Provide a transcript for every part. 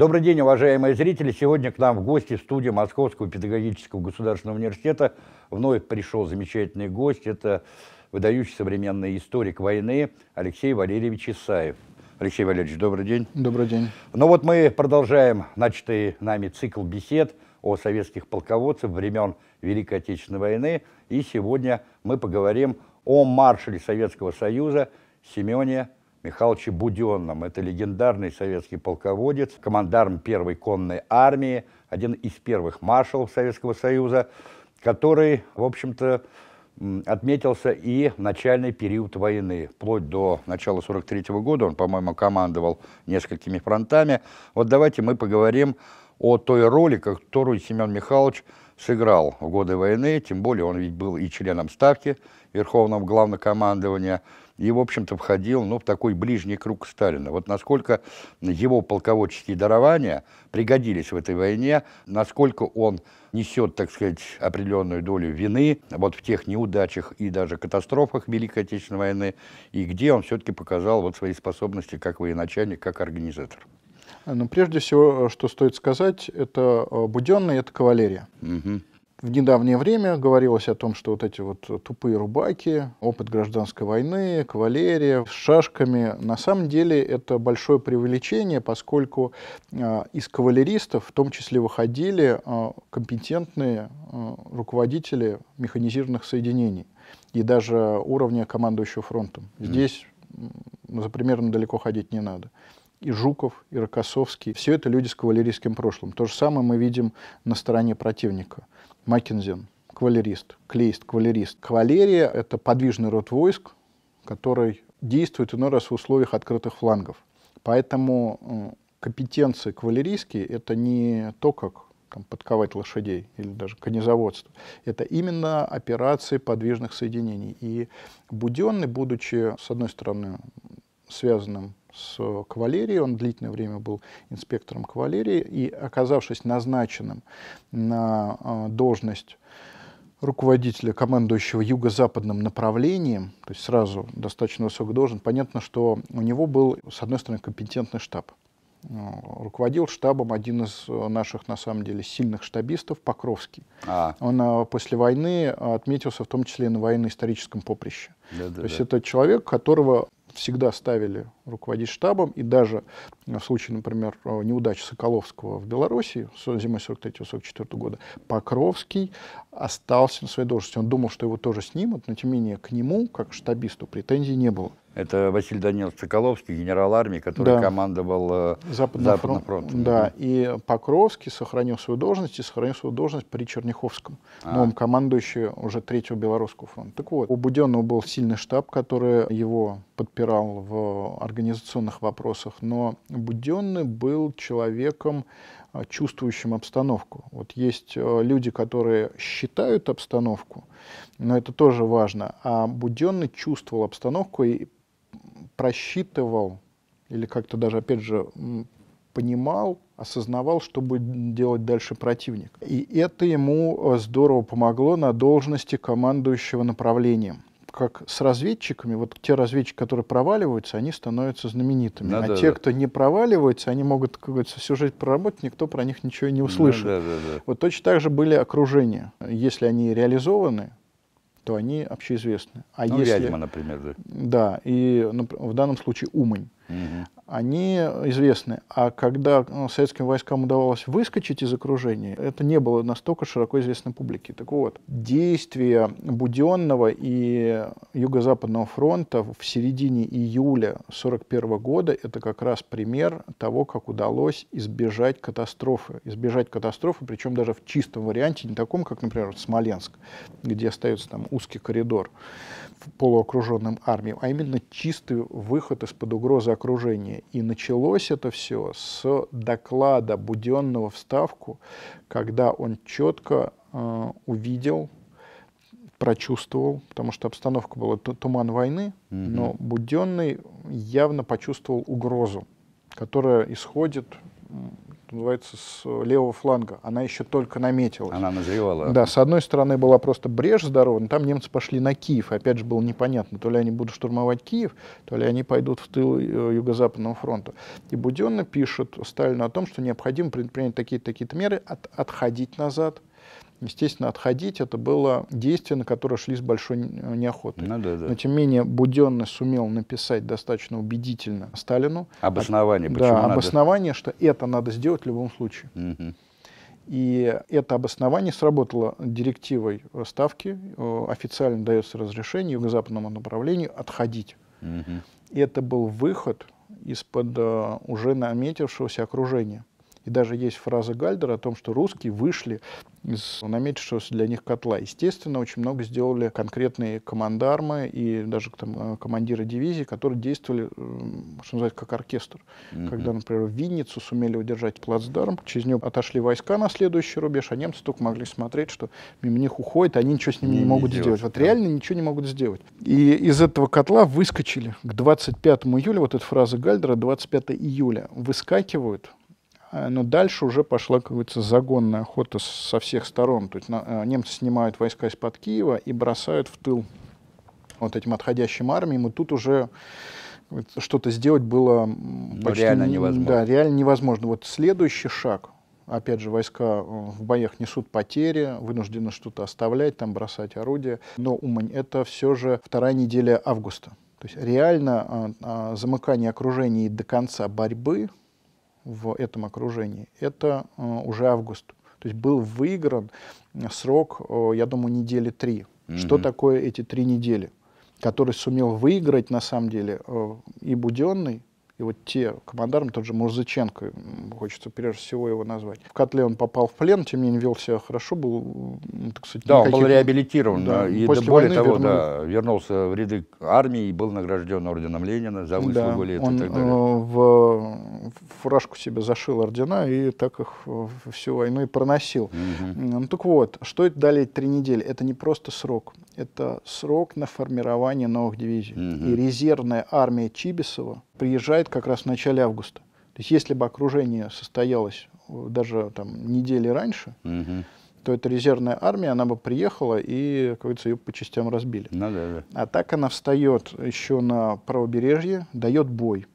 Добрый день, уважаемые зрители! Сегодня к нам в гости в студию Московского педагогического государственного университета вновь пришел замечательный гость. Это выдающий современный историк войны Алексей Валерьевич Исаев. Алексей Валерьевич, добрый день. Добрый день. Ну вот мы продолжаем начатый нами цикл бесед о советских полководцах времен Великой Отечественной войны. И сегодня мы поговорим о маршале Советского Союза Семене Михайловиче Буденном. Это легендарный советский полководец, командарм первой конной армии, один из первых маршалов Советского Союза, который, в общем-то, отметился и начальный период войны. Вплоть до начала 43 -го года он, по-моему, командовал несколькими фронтами. Вот давайте мы поговорим о той роли, которую Семен Михайлович сыграл в годы войны, тем более он ведь был и членом Ставки Верховного Главнокомандования, и, в общем-то, входил ну, в такой ближний круг Сталина. Вот насколько его полководческие дарования пригодились в этой войне, насколько он несет, так сказать, определенную долю вины вот в тех неудачах и даже катастрофах Великой Отечественной войны, и где он все-таки показал вот свои способности как военачальник, как организатор. Ну прежде всего, э, что стоит сказать, это э, буденные, это кавалерия. Угу. В недавнее время говорилось о том, что вот эти вот тупые рубаки, опыт гражданской войны, кавалерия с шашками, на самом деле это большое преувеличение, поскольку э, из кавалеристов в том числе выходили компетентные руководители механизированных соединений и даже уровня командующего фронтом. Здесь за примером далеко ходить не надо и Жуков, и Рокоссовский. Все это люди с кавалерийским прошлым. То же самое мы видим на стороне противника. Маккензен, кавалерист, клейст, кавалерист. Кавалерия — это подвижный род войск, который действует иной раз в условиях открытых флангов. Поэтому э, компетенции кавалерийские — это не то, как там, подковать лошадей или даже конезаводство. Это именно операции подвижных соединений. И Буденный, будучи, с одной стороны, связанным с э, кавалерии, он длительное время был инспектором кавалерии, и оказавшись назначенным на э, должность руководителя, командующего юго-западным направлением, то есть сразу достаточно высоко должен, понятно, что у него был, с одной стороны, компетентный штаб. Ну, руководил штабом один из э, наших, на самом деле, сильных штабистов, Покровский. А. Он после войны отметился в том числе и на военно-историческом поприще. Да, да, то есть да. это человек, которого всегда ставили руководить штабом, и даже в случае, например, неудачи Соколовского в Беларуси зимой 43-44 года, Покровский остался на своей должности. Он думал, что его тоже снимут, но тем не менее к нему, как штабисту, претензий не было. Это Василий Данилович Соколовский, генерал армии, который да. командовал Западным, э, Западным фронтом. Да, и Покровский сохранил свою должность и сохранил свою должность при Черняховском, а. новом командующем уже Третьего Белорусского фронта. Так вот, у Буденного был сильный штаб, который его подпирал в организации организационных вопросах, но Буденный был человеком, а, чувствующим обстановку. Вот есть э, люди, которые считают обстановку, но это тоже важно. А Буденный чувствовал обстановку и просчитывал, или как-то даже, опять же, понимал, осознавал, что будет делать дальше противник. И это ему э, здорово помогло на должности командующего направлением как с разведчиками, вот те разведчики, которые проваливаются, они становятся знаменитыми. Да, а да, те, да. кто не проваливается, они могут, как говорится, сюжет проработать, никто про них ничего не ну услышит. Да, да, да, да. Вот точно так же были окружения. Если они реализованы, то они общеизвестны. А ну, если, Вязьма, например. Да, да и ну, в данном случае Умань угу. они известны. А когда ну, советским войскам удавалось выскочить из окружения, это не было настолько широко известно публике. Так вот, действия Буденного и Юго-Западного фронта в середине июля 1941 года — это как раз пример того, как удалось избежать катастрофы. Избежать катастрофы, причем даже в чистом варианте, не таком, как, например, Смоленск, где остается там узкий коридор в полуокруженном армии, а именно чистый выход из-под угрозы окружение. И началось это все с доклада Буденного в Ставку, когда он четко э, увидел, прочувствовал, потому что обстановка была туман войны, угу. но Буденный явно почувствовал угрозу, которая исходит что называется, с левого фланга. Она еще только наметилась. Она назревала. Да, с одной стороны была просто брешь здоровая, но там немцы пошли на Киев. Опять же, было непонятно, то ли они будут штурмовать Киев, то ли они пойдут в тыл э, Юго-Западного фронта. И Буденна пишет Сталину о том, что необходимо предпринять такие-то меры, от, отходить назад, естественно, отходить это было действие, на которое шли с большой неохотой. Ну, да, да. Но тем не менее Буденный сумел написать достаточно убедительно Сталину обоснование, почему да, надо? обоснование, что это надо сделать в любом случае. Угу. И это обоснование сработало директивой ставки, э, официально дается разрешение юго-западному направлению отходить. Угу. И это был выход из-под э, уже наметившегося окружения. И даже есть фраза Гальдера о том, что русские вышли из наметившегося для них котла. Естественно, очень много сделали конкретные командармы и даже там, э, командиры дивизии, которые действовали, что называется, как оркестр. Mm-hmm. Когда, например, в Винницу сумели удержать плацдарм, через нее отошли войска на следующий рубеж, а немцы только могли смотреть, что мимо них уходит, они ничего с ними не, не могут делать. сделать. Вот да. реально ничего не могут сделать. И из этого котла выскочили к 25 июля, вот эта фраза Гальдера, 25 июля, выскакивают Э, но дальше уже пошла какая-то загонная охота со всех сторон. То есть на, э, немцы снимают войска из-под Киева и бросают в тыл вот этим отходящим армиям. И тут уже что-то сделать было ну, почти реально невозможно. Да, реально невозможно. Вот следующий шаг. Опять же, войска э, в боях несут потери, вынуждены что-то оставлять, там бросать орудия. Но, Умань, это все же вторая неделя августа. То есть реально а, а, замыкание окружений до конца борьбы в этом окружении. Это э, уже август. То есть был выигран э, срок, э, я думаю, недели три. Угу. Что такое эти три недели? Который сумел выиграть, на самом деле, и Буденный, и вот те командарм, тот же Мурзыченко, хочется прежде всего его назвать. В котле он попал в плен, тем не менее вел себя хорошо, был, так сказать, Да, никаких... он был реабилитирован, да, и после более войны того, вернули... да, вернулся в ряды армии и был награжден орденом Ленина за выслугу да, лет он, и так далее. В фуражку себе зашил ордена и так их всю войну и проносил. Угу. Ну так вот, что это далее три недели? Это не просто срок, это срок на формирование новых дивизий. Угу. И резервная армия Чибисова приезжает как раз в начале августа. То есть если бы окружение состоялось э, даже там недели раньше, угу. то эта резервная армия, она бы приехала и, как говорится, ее по частям разбили. Ну, да, да. А так она встает еще на правобережье, дает бой.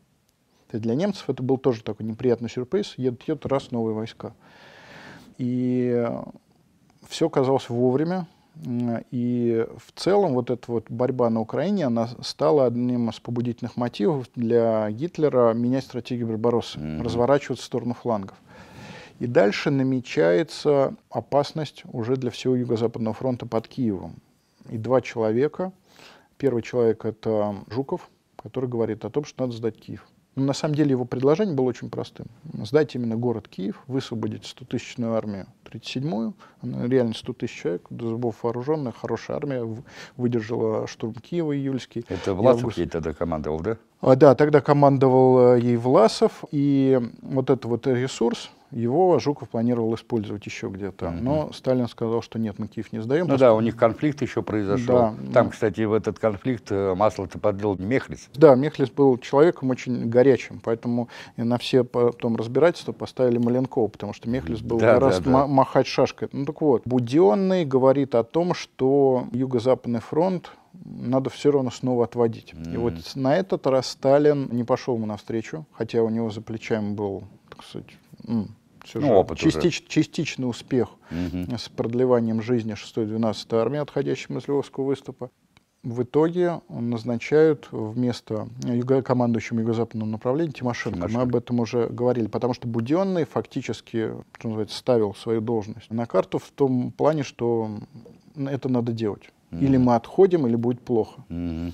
То для немцев это был тоже такой неприятный сюрприз. Едут, едут раз новые войска. И э, все казалось вовремя. И в целом вот эта вот борьба на Украине, она стала одним из побудительных мотивов для Гитлера менять стратегию Барбароссы, mm-hmm. разворачиваться в сторону флангов. И дальше намечается опасность уже для всего Юго-Западного фронта под Киевом. И два человека. Первый человек — это Жуков, который говорит о том, что надо сдать Киев. Но ну, на самом деле его предложение было очень простым. Сдать именно город Киев, высвободить 100-тысячную армию, 37-ю, она реально 100 тысяч человек, до зубов вооруженная, хорошая армия, выдержала штурм Киева июльский. Это Власов август... ей тогда командовал, да? А, да, тогда командовал э, ей Власов, и вот этот вот ресурс, его Жуков планировал использовать еще где-то, но Сталин сказал, что нет, мы Киев не сдаем. Ну да, у них конфликт еще произошел. Да, Там, ну... кстати, в этот конфликт э, масло-то подлил Мехлис. Да, Мехлис был человеком очень горячим, поэтому на все потом разбирательства поставили Маленкова, потому что Мехлис был да, гораздо да, да. махать шашкой. Ну так вот, Буденный говорит о том, что Юго-Западный фронт надо все равно снова отводить. Mm-hmm. И вот на этот раз Сталин не пошел ему навстречу, хотя у него за плечами был, так сказать, все ну, опыт частич, уже. Частичный успех угу. с продлеванием жизни 6-12 армии, отходящим из Львовского выступа. В итоге назначают вместо юго командующим юго западного направления Тимошенко. Тимошенко. Мы об этом уже говорили, потому что Буденный фактически, что называется, ставил свою должность на карту в том плане, что это надо делать. Mm-hmm. Или мы отходим, или будет плохо. Mm-hmm.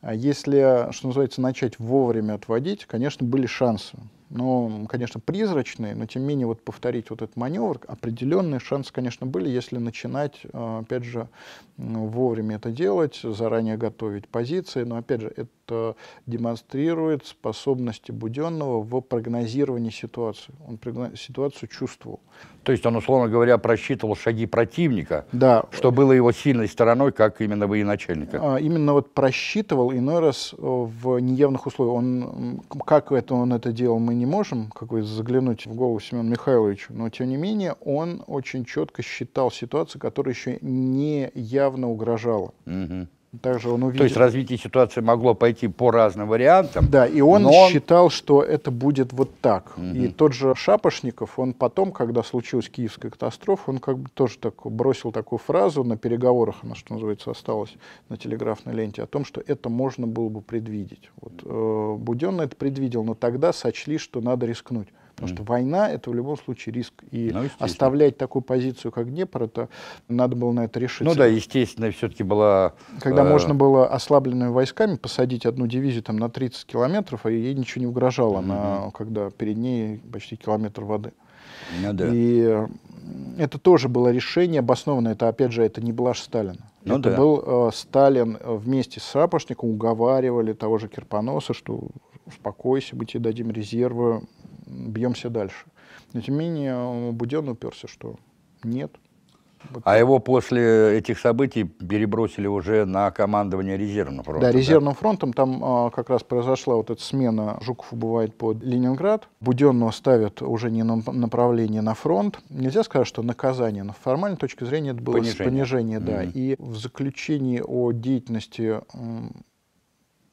А если, что называется, начать вовремя отводить, конечно, были шансы но, конечно, призрачные, но тем не менее вот повторить вот этот маневр, определенные шансы, конечно, были, если начинать, э, опять же, вовремя это делать, заранее готовить позиции, но, опять же, это демонстрирует способности Буденного в прогнозировании ситуации. Он ситуацию чувствовал. То есть он, условно говоря, просчитывал шаги противника, да. что было его сильной стороной, как именно военачальника. А, именно вот просчитывал, иной раз э, в неявных условиях. Он, как это он это делал, мы не не можем как бы, заглянуть в голову Семену Михайловичу, но тем не менее он очень четко считал ситуацию, которая еще не явно угрожала. Угу. Также он увидел... То есть развитие ситуации могло пойти по разным вариантам. Да, и он но... считал, что это будет вот так. Угу. И тот же Шапошников, он потом, когда случилась киевская катастрофа, он как бы тоже так бросил такую фразу на переговорах, она, что называется, осталась на телеграфной ленте, о том, что это можно было бы предвидеть. Вот, э, Буденный это предвидел, но тогда сочли, что надо рискнуть. Потому что война — это в любом случае риск. И ну, оставлять такую позицию, как Днепр, это надо было на это решить. Ну да, естественно, все-таки была... Когда э... можно было ослабленными войсками посадить одну дивизию там, на 30 километров, а ей ничего не угрожало, mm -hmm. на, когда перед ней почти километр воды. Ну, да. И э, это тоже было решение обоснованное. Это, опять же, это не блажь Сталина. Ну, это да. был э, Сталин э, вместе с Сапошником уговаривали того же Кирпоноса, что успокойся, мы тебе дадим резервы, бьемся дальше. Но тем не менее Буден уперся, что нет. Вот. А его после этих событий перебросили уже на командование резервным фронтом. Да, резервным да? фронтом там а, как раз произошла вот эта смена. Жуков убывает под Ленинград. Буденного ставят уже не на направление на фронт. Нельзя сказать, что наказание, но формальной точки зрения это было понижение, понижение да. Mm-hmm. И в заключении о деятельности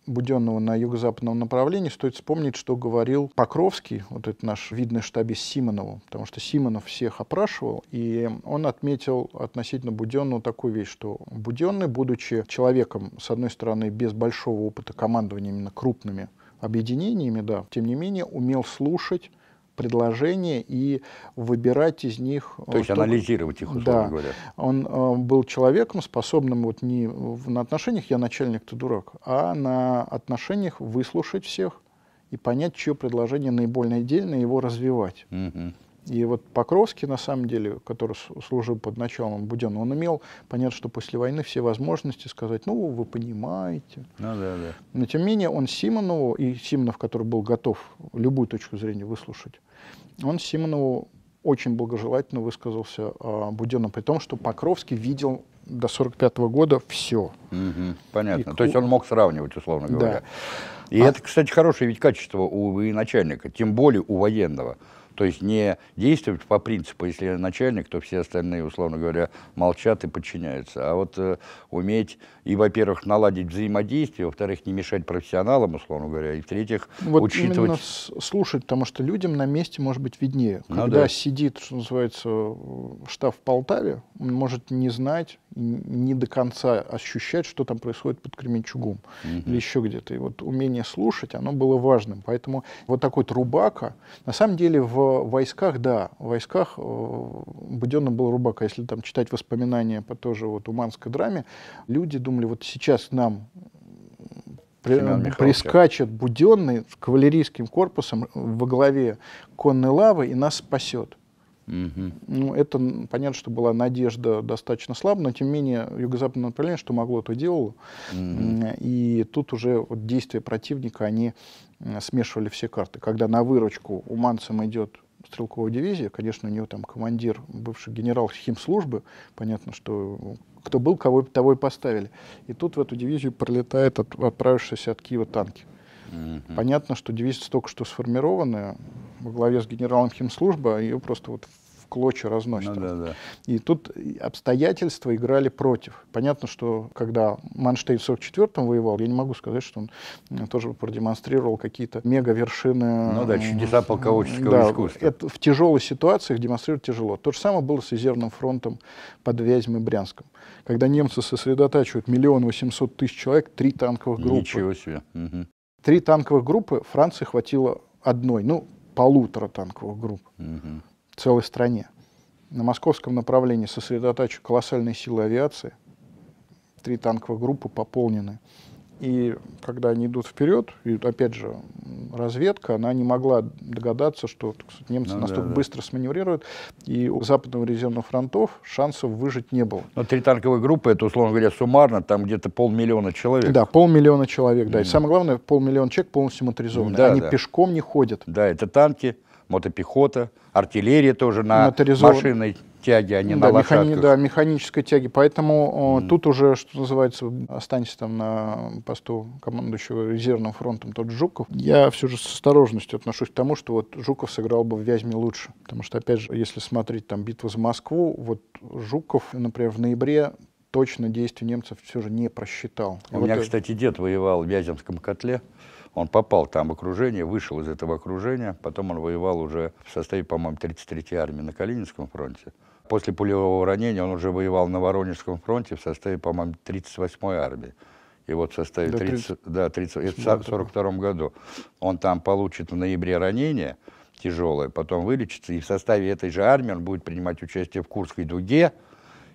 Буденного на юго-западном направлении, стоит вспомнить, что говорил Покровский, вот этот наш видный штабист Симонову, потому что Симонов всех опрашивал, и он отметил относительно Буденного такую вещь, что Буденный, будучи человеком, с одной стороны, без большого опыта командования именно крупными объединениями, да, тем не менее, умел слушать предложения и выбирать из них... Э, то есть чтобы... анализировать их, условно да. говоря. Он э, был человеком, способным вот не в, на отношениях «я начальник, ты дурак», а на отношениях выслушать всех и понять, чье предложение наиболее отдельное, его развивать. Угу. И вот Покровский, на самом деле, который служил под началом Буденного, он имел, понятно, что после войны все возможности сказать, ну, вы понимаете. Ну, да, да. Но тем не менее он Симонову, и Симонов, который был готов любую точку зрения выслушать, он Симонову очень благожелательно высказался о а, Буденном, при том, что Покровский видел до 45 года все. Угу, понятно. И... То есть он мог сравнивать, условно говоря. Да. И а... это, кстати, хорошее ведь качество у военачальника, тем более у военного. То есть не действовать по принципу, если я начальник, то все остальные, условно говоря, молчат и подчиняются. А вот э, уметь и, во-первых, наладить взаимодействие, во-вторых, не мешать профессионалам, условно говоря, и, в-третьих, вот учитывать... слушать, потому что людям на месте может быть виднее. Ну Когда ну, да. сидит, что называется, э, штаб в Полтаве, он может не знать, не до конца ощущать, что там происходит под Кременчугом mm или еще где-то. И вот умение слушать, оно было важным. Поэтому вот такой Трубака, на самом деле в войсках, да, в войсках э, Буденным был Рубака. Если там читать воспоминания по тоже вот уманской драме, люди думали, вот сейчас нам при, прискачет Буденный с кавалерийским корпусом во главе конной лавы и нас спасет. Ну, это понятно, что была надежда достаточно слабая, но тем не менее юго-западное направление, что могло, то делало. И тут уже вот действия противника, они смешивали все карты. Когда на выручку Уманцем идет стрелковая дивизия, конечно, у него там командир, бывший генерал химслужбы, понятно, что кто был, кого того и поставили. И тут в эту дивизию пролетает от, отправившиеся от Киева танки. Угу. Угу. Понятно, что дивизия только что сформированная, во главе с генералом химслужба, а ее просто вот в клочья разносит. Ну, да, да. И тут обстоятельства играли против. Понятно, что когда Манштейн в 44-м воевал, я не могу сказать, что он тоже продемонстрировал какие-то мега-вершины. Ну да, чудеса полководческого да, искусства. Это в тяжелых ситуациях демонстрировать тяжело. То же самое было с Изерным фронтом под Вязьмой Брянском. Когда немцы сосредотачивают миллион восемьсот тысяч человек, три танковых группы. Ничего себе. Угу. Три танковых группы Франции хватило одной, ну, полутора танковых групп угу. целой стране. На московском направлении сосредотачивают колоссальные силы авиации. Три танковых группы пополнены и когда они идут вперед, и опять же, разведка, она не могла догадаться, что сказать, немцы ну, настолько да, да. быстро сманеврируют, и у западного резервного фронтов шансов выжить не было. Но три танковые группы, это, условно говоря, суммарно, там где-то полмиллиона человек. Да, полмиллиона человек, да. И самое главное, полмиллиона человек полностью ну моторизованы. Да, они да. пешком не ходят. Да, это танки, мотопехота, артиллерия тоже на Моторизован... машиной тяги, а не да, на лошадках. да, механической тяги. Поэтому mm. тут уже, что называется, останься там на посту командующего резервным фронтом тот Жуков. Я все же с осторожностью отношусь к тому, что вот Жуков сыграл бы в Вязьме лучше. Потому что, опять же, если смотреть там битву за Москву, вот Жуков, например, в ноябре точно действия немцев все же не просчитал. У вот меня, э, это... кстати, дед воевал в Вяземском котле. Он попал там в окружение, вышел из этого окружения. Потом он воевал уже в составе, по-моему, 33-й армии на Калининском фронте. После пулевого ранения он уже воевал на Воронежском фронте в составе, по-моему, 38-й армии. И вот в составе 30, да, 30, да, 42 году он там получит в ноябре ранение тяжелое, потом вылечится, и в составе этой же армии он будет принимать участие в Курской дуге,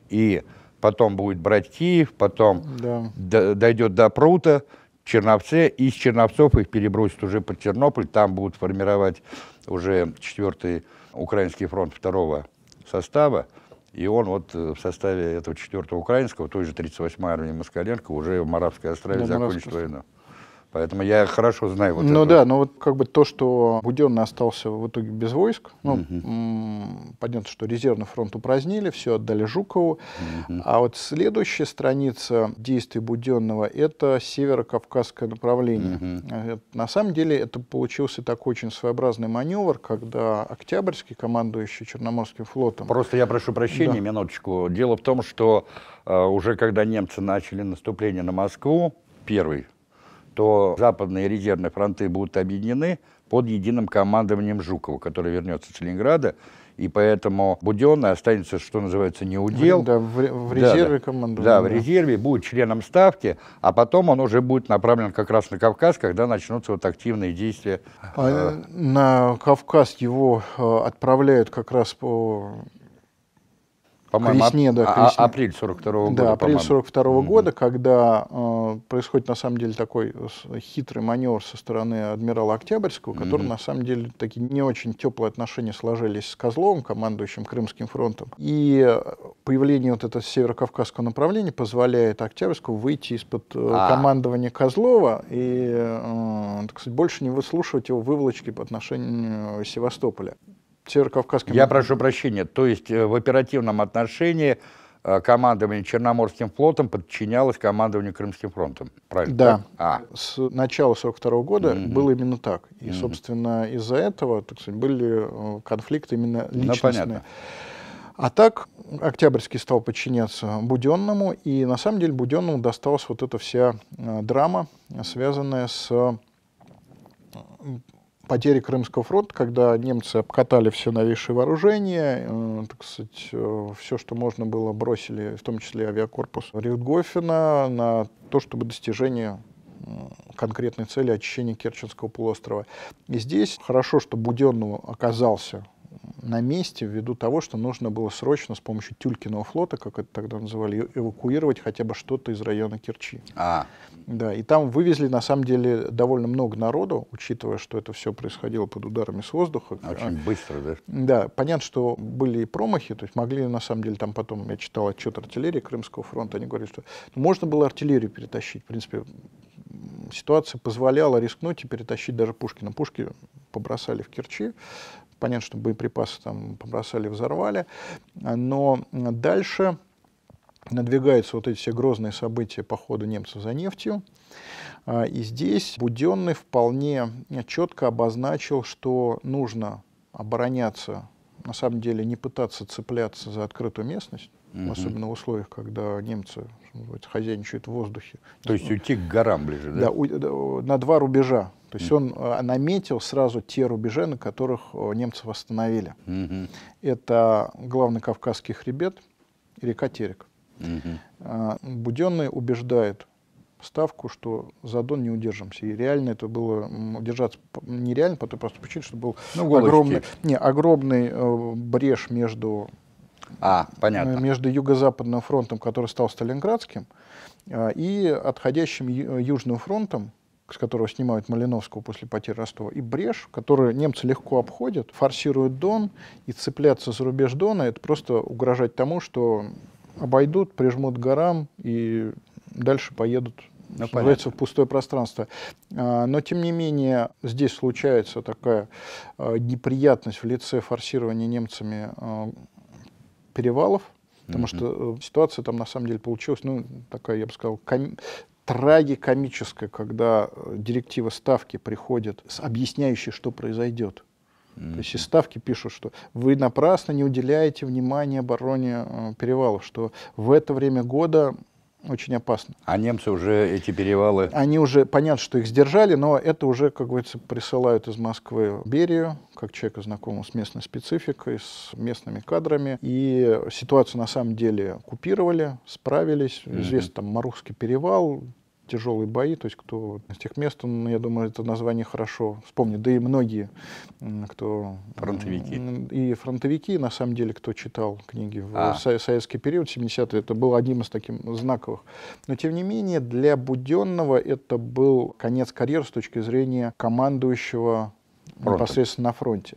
и потом будет брать Киев, потом да. дойдет до Прута, Черновце, и из Черновцов их перебросят уже под Тернополь, там будут формировать уже 4 Украинский фронт 2 состава, и он вот э, в составе этого 4 украинского, той же 38-й армии Москаленко, уже в Марабской острове ну, закончил войну. Поэтому я хорошо знаю вот Ну это. да, но ну вот как бы то, что Буденный остался в итоге без войск, ну, угу. понятно, что резервный фронт упразднили, все отдали Жукову, угу. а вот следующая страница действий Буденного — это северо-кавказское направление. Угу. На самом деле это получился такой очень своеобразный маневр, когда Октябрьский, командующий Черноморским флотом... Просто я прошу прощения, да. минуточку. Дело в том, что э, уже когда немцы начали наступление на Москву, первый то западные резервные фронты будут объединены под единым командованием Жукова, который вернется с Ленинграда, и поэтому Буденный останется, что называется, не удел. Да, в, в резерве да, командует. Да, в резерве, будет членом Ставки, а потом он уже будет направлен как раз на Кавказ, когда начнутся вот активные действия. А э, на Кавказ его э, отправляют как раз по по-моему, Кресне, да, а, Кресне. апрель 42 -го года. Да, апрель 42 -го угу. года, когда э, происходит на самом деле такой хитрый маневр со стороны адмирала Октябрьского, угу. который на самом деле такие не очень теплые отношения сложились с Козловым, командующим Крымским фронтом. И появление вот этого северокавказского направления позволяет Октябрьскому выйти из-под э, а. командования Козлова и, э, так сказать, больше не выслушивать его выволочки по отношению э, Севастополя. Северокавказским... Я прошу прощения, то есть э, в оперативном отношении э, командование Черноморским флотом подчинялось командованию Крымским фронтом, правильно? Да. А. С начала 1942 -го года угу. было именно так. И, угу. собственно, из-за этого так сказать, были э, конфликты именно ну, личностные. Ну, понятно. А так Октябрьский стал подчиняться Буденному, и на самом деле Буденному досталась вот эта вся драма, связанная с потери Крымского фронта, когда немцы обкатали все новейшие вооружения, э, так сказать, э, все, что можно было, бросили, в том числе авиакорпус Рюдгофена, на то, чтобы достижение э, конкретной цели очищения Керченского полуострова. И здесь хорошо, что Буденного оказался на месте ввиду того, что нужно было срочно с помощью Тюлькиного флота, как это тогда называли, э, эвакуировать хотя бы что-то из района Керчи. А. Да, и там вывезли на самом деле довольно много народу, учитывая, что это все происходило под ударами с воздуха. А, очень а, быстро, да? Да, понятно, что были и промахи, то есть могли на самом деле там потом, я читал отчет артиллерии Крымского фронта, они говорили, что можно было артиллерию перетащить, в принципе, ситуация позволяла рискнуть и перетащить даже Пушкина. Пушки побросали в Керчи, Понятно, что боеприпасы там побросали, взорвали. Но дальше надвигаются вот эти все грозные события похода немцев за нефтью. А, и здесь Буденный вполне четко обозначил, что нужно обороняться, на самом деле не пытаться цепляться за открытую местность, угу. особенно в условиях, когда немцы хозяйничают в воздухе. То есть уйти к горам ближе, да? Да, у, да на два рубежа. То есть он э, наметил сразу те рубежи, на которых э, немцы восстановили. Угу. Это главный Кавказский хребет река Терек. Угу. Буденный убеждает ставку, что за Дон не удержимся. И реально это было удержаться нереально, по просто простой причине, что был ну, огромный, не, огромный э, брешь между а, понятно. Э, между Юго-Западным фронтом, который стал Сталинградским, э, и отходящим Южным фронтом, с которого снимают Малиновского после потери Ростова, и Бреж, который немцы легко обходят, форсируют Дон, и цепляться за рубеж Дона — это просто угрожать тому, что обойдут, прижмут горам и дальше поедут ну, в пустое пространство. Э, но, тем не менее, здесь случается такая неприятность в лице форсирования немцами перевалов, потому mm-hmm. что э, ситуация там на самом деле получилась, ну, такая, я бы сказал, ком... трагикомическая, когда э, директива ставки приходит с объясняющей, что произойдет. Mm-hmm. То есть из ставки пишут, что вы напрасно не уделяете внимания обороне э, перевалов, что в это время года очень опасно. А немцы уже эти перевалы? Они уже, понятно, что их сдержали, но это уже, как говорится, присылают из Москвы Берию, как человека, знакомого с местной спецификой, с местными кадрами. И ситуацию, на самом деле, купировали, справились. Известно, mm там, Марухский перевал, тяжелые бои, то есть кто с тех мест, он, ну, я думаю, это название хорошо вспомнит, да и многие, кто... Фронтовики. И фронтовики, на самом деле, кто читал книги в а. советский период, 70-е, это был одним из таких знаковых. Но, тем не менее, для Буденного это был конец карьеры с точки зрения командующего Фронта. непосредственно на фронте.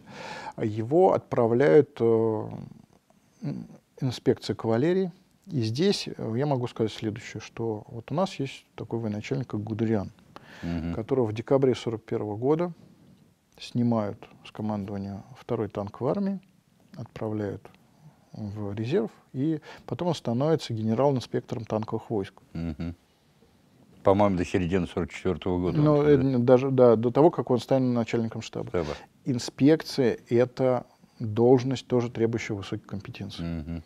Его отправляют э, инспекции кавалерии, и здесь э, я могу сказать следующее, что вот у нас есть такой военачальник, как Гудериан, угу. которого в декабре 1941 года снимают с командования второй танковой армии, отправляют в резерв, и потом он становится генерал-инспектором танковых войск. Угу. По-моему, до середины 1944 -го года. Ну, э, даже да, до того, как он станет начальником штаба. штаба. Инспекция — это должность, тоже требующая высоких компетенций. Угу.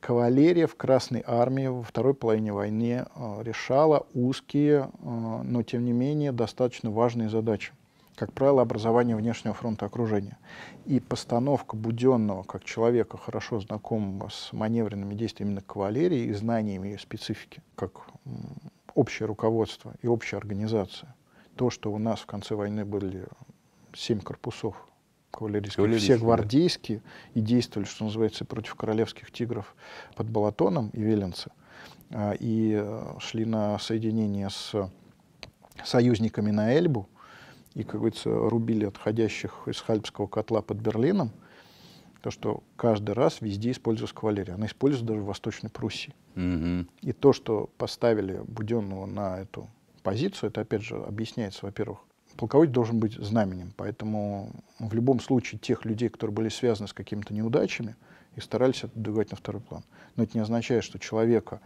Кавалерия в Красной армии во второй половине войны э, решала узкие, э, но тем не менее достаточно важные задачи. Как правило, образование внешнего фронта окружения. И постановка Буденного, как человека, хорошо знакомого с маневренными действиями на кавалерии и знаниями ее специфики, как общее руководство и общая организация. То, что у нас в конце войны были семь корпусов кавалерийские, кавалерийские все гвардейские, да. и действовали, что называется, против королевских тигров под Балатоном и Веленце, а, и э, шли на соединение с союзниками на Эльбу, и, как говорится, рубили отходящих из Хальпского котла под Берлином, то, что каждый раз везде используется кавалерия. Она используется даже в Восточной Пруссии. Угу. И то, что поставили Буденного на эту позицию, это, опять же, объясняется, во-первых, полководец должен быть знаменем. Поэтому в любом случае тех людей, которые были связаны с какими-то неудачами, и старались отодвигать на второй план. Но это не означает, что человека,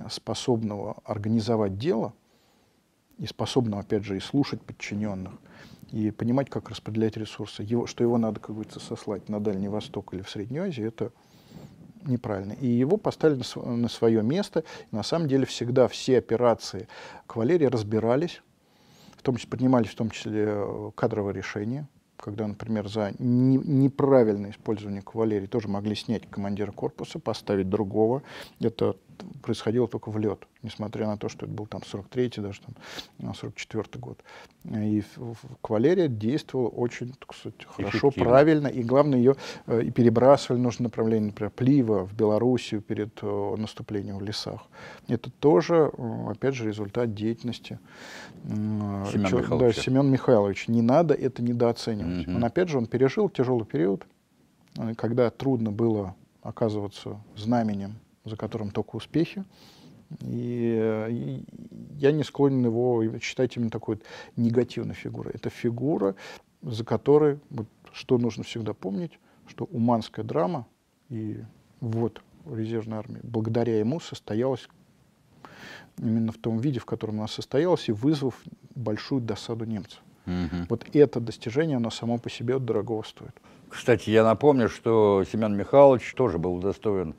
а, способного организовать дело, и способного, опять же, и слушать подчиненных, и понимать, как распределять ресурсы, его, что его надо, как говорится, сослать на Дальний Восток или в Среднюю Азию, это неправильно. И его поставили на, свое место. на самом деле всегда все операции кавалерии разбирались том числе принимались в том числе э, кадровые решения, когда, например, за не, неправильное использование кавалерии тоже могли снять командира корпуса, поставить другого. Это происходило только в лед, несмотря на то, что это был там 43-й, даже там 44-й а, год. Э, и кавалерия действовала очень, так сказать, хорошо, Эффективно. правильно, и главное ее э, и перебрасывали в нужное направление, например, Плива в Белоруссию перед э, наступлением в лесах. Это тоже, опять же, результат деятельности Семен, чё, Да, Семен Михайловича. Не надо это недооценивать. Угу. Он, опять же, он пережил тяжелый период, э, когда трудно было оказываться знаменем за которым только успехи. И, э, и я не склонен его считать именно такой вот негативной фигурой. Это фигура, за которой, вот, что нужно всегда помнить, что уманская драма и вот резервной армии, благодаря ему состоялась именно в том виде, в котором она состоялась, и вызвав большую досаду немцев. Угу. Вот это достижение, оно само по себе дорого стоит. Кстати, я напомню, что Семен Михайлович тоже был удостоен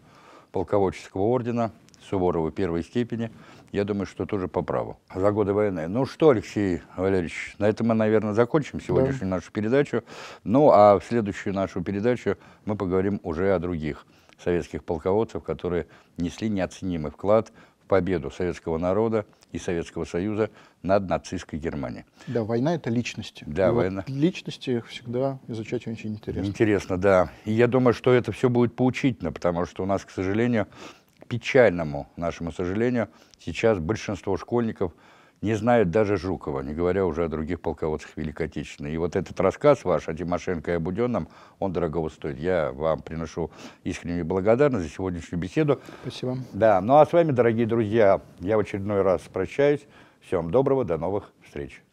полководческого ордена Суворова первой степени. Я думаю, что тоже по праву. За годы войны. Ну что, Алексей Валерьевич, на этом мы, наверное, закончим сегодняшнюю да. нашу передачу. Ну, а в следующую нашу передачу мы поговорим уже о других советских полководцев, которые несли неоценимый вклад победу советского народа и Советского Союза над нацистской Германией. Да, война — это личности. Да, и война. Вот личности всегда изучать очень интересно. Интересно, да. И я думаю, что это все будет поучительно, потому что у нас, к сожалению, к печальному нашему сожалению, сейчас большинство школьников — не знают даже Жукова, не говоря уже о других полководцах Великой Отечественной. И вот этот рассказ ваш о Тимошенко и Обуденном, он дорогого стоит. Я вам приношу искреннюю благодарность за сегодняшнюю беседу. Спасибо. Да, ну а с вами, дорогие друзья, я в очередной раз прощаюсь. Всем доброго, до новых встреч.